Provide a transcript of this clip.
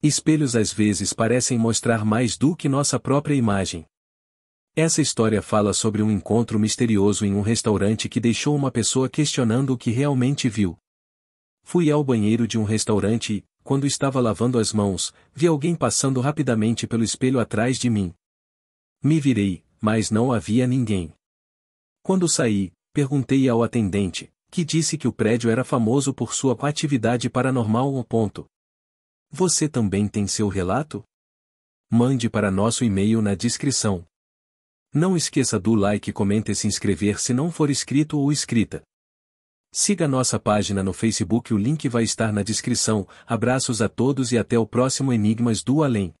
Espelhos às vezes parecem mostrar mais do que nossa própria imagem. Essa história fala sobre um encontro misterioso em um restaurante que deixou uma pessoa questionando o que realmente viu. Fui ao banheiro de um restaurante e, quando estava lavando as mãos, vi alguém passando rapidamente pelo espelho atrás de mim. Me virei, mas não havia ninguém. Quando saí, perguntei ao atendente, que disse que o prédio era famoso por sua atividade paranormal. Um ponto. Você também tem seu relato? Mande para nosso e-mail na descrição. Não esqueça do like, comente e se inscrever se não for inscrito ou inscrita. Siga nossa página no Facebook, o link vai estar na descrição. Abraços a todos e até o próximo Enigmas do Além.